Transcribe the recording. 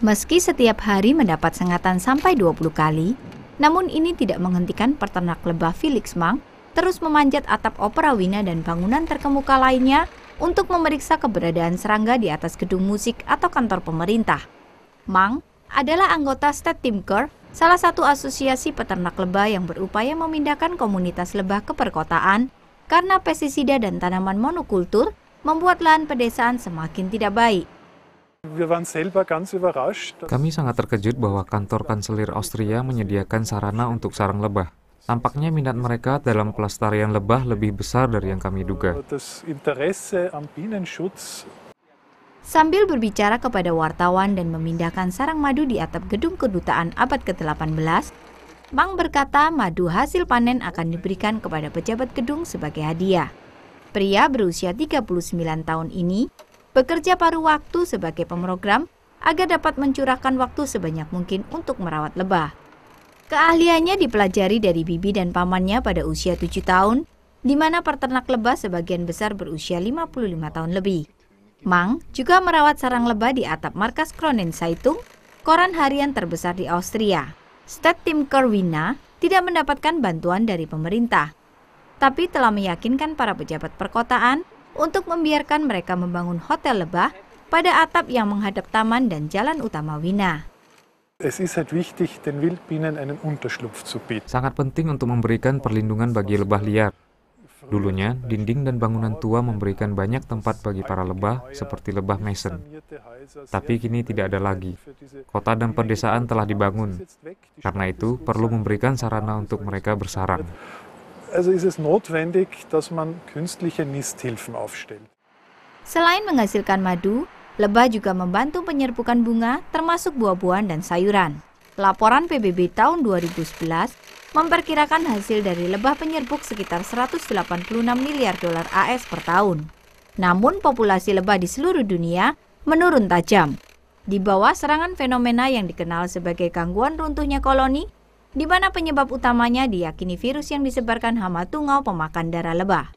Meski setiap hari mendapat sengatan sampai 20 kali, namun ini tidak menghentikan peternak lebah Felix Mang terus memanjat atap opera Wina dan bangunan terkemuka lainnya untuk memeriksa keberadaan serangga di atas gedung musik atau kantor pemerintah. Mang adalah anggota State Timker, salah satu asosiasi peternak lebah yang berupaya memindahkan komunitas lebah ke perkotaan karena pestisida dan tanaman monokultur membuat lahan pedesaan semakin tidak baik. Kami sangat terkejut bahwa kantor kanselir Austria menyediakan sarana untuk sarang lebah. Tampaknya minat mereka dalam pelestarian lebah lebih besar dari yang kami duga. Sambil berbicara kepada wartawan dan memindahkan sarang madu di atap gedung kedutaan abad ke-18, Mang berkata madu hasil panen akan diberikan kepada pejabat gedung sebagai hadiah. Pria berusia 39 tahun ini bekerja paruh waktu sebagai pemrogram agar dapat mencurahkan waktu sebanyak mungkin untuk merawat lebah. Keahliannya dipelajari dari bibi dan pamannya pada usia 7 tahun, di mana peternak lebah sebagian besar berusia 55 tahun lebih. Mang juga merawat sarang lebah di atap markas Kronen Saitung, koran harian terbesar di Austria. Stat Tim Kerwina tidak mendapatkan bantuan dari pemerintah, tapi telah meyakinkan para pejabat perkotaan untuk membiarkan mereka membangun hotel lebah pada atap yang menghadap taman dan jalan utama Wina. Sangat penting untuk memberikan perlindungan bagi lebah liar. Dulunya, dinding dan bangunan tua memberikan banyak tempat bagi para lebah seperti lebah Mason. Tapi kini tidak ada lagi. Kota dan pedesaan telah dibangun. Karena itu, perlu memberikan sarana untuk mereka bersarang also ist es notwendig, dass man künstliche Nisthilfen aufstellt. Selain menghasilkan madu, lebah juga membantu penyerbukan bunga termasuk buah-buahan dan sayuran. Laporan PBB tahun 2011 memperkirakan hasil dari lebah penyerbuk sekitar 186 miliar dolar AS per tahun. Namun populasi lebah di seluruh dunia menurun tajam. Di bawah serangan fenomena yang dikenal sebagai gangguan runtuhnya koloni di mana penyebab utamanya diyakini virus yang disebarkan hama tungau pemakan darah lebah.